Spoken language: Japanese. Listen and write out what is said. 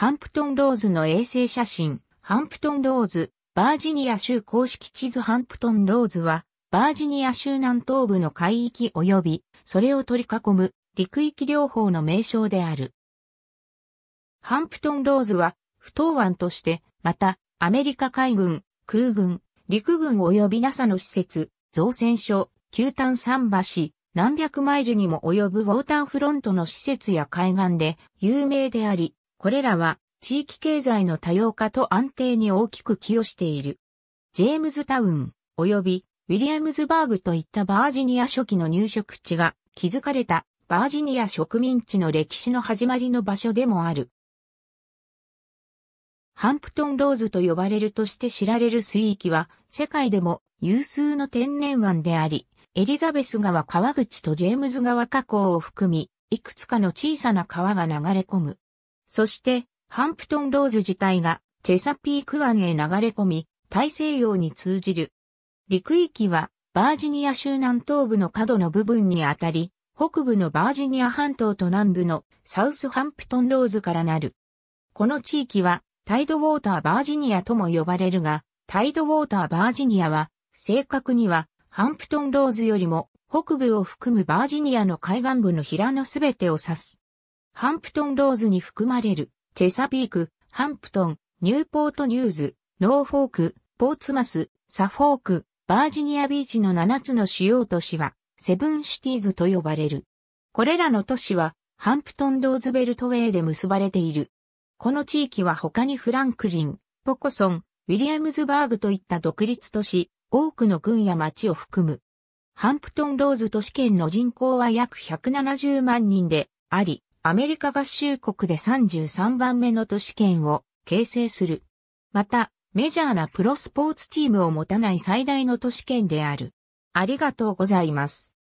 ハンプトンローズの衛星写真、ハンプトンローズ、バージニア州公式地図ハンプトンローズは、バージニア州南東部の海域及び、それを取り囲む陸域療法の名称である。ハンプトンローズは、不当湾として、また、アメリカ海軍、空軍、陸軍及び NASA の施設、造船所、旧炭桟橋、何百マイルにも及ぶウォーターフロントの施設や海岸で有名であり、これらは地域経済の多様化と安定に大きく寄与している。ジェームズタウン及びウィリアムズバーグといったバージニア初期の入植地が築かれたバージニア植民地の歴史の始まりの場所でもある。ハンプトンローズと呼ばれるとして知られる水域は世界でも有数の天然湾であり、エリザベス川川口とジェームズ川河口を含み、いくつかの小さな川が流れ込む。そして、ハンプトンローズ自体がチェサピーク湾へ流れ込み、大西洋に通じる。陸域はバージニア州南東部の角の部分にあたり、北部のバージニア半島と南部のサウスハンプトンローズからなる。この地域はタイドウォーターバージニアとも呼ばれるが、タイドウォーターバージニアは正確にはハンプトンローズよりも北部を含むバージニアの海岸部の平野すべてを指す。ハンプトンローズに含まれる、チェサピーク、ハンプトン、ニューポートニューズ、ノーフォーク、ポーツマス、サフォーク、バージニアビーチの7つの主要都市は、セブンシティーズと呼ばれる。これらの都市は、ハンプトンローズベルトウェイで結ばれている。この地域は他にフランクリン、ポコソン、ウィリアムズバーグといった独立都市、多くの郡や町を含む。ハンプトンローズ都市圏の人口は約170万人であり、アメリカ合衆国で33番目の都市圏を形成する。また、メジャーなプロスポーツチームを持たない最大の都市圏である。ありがとうございます。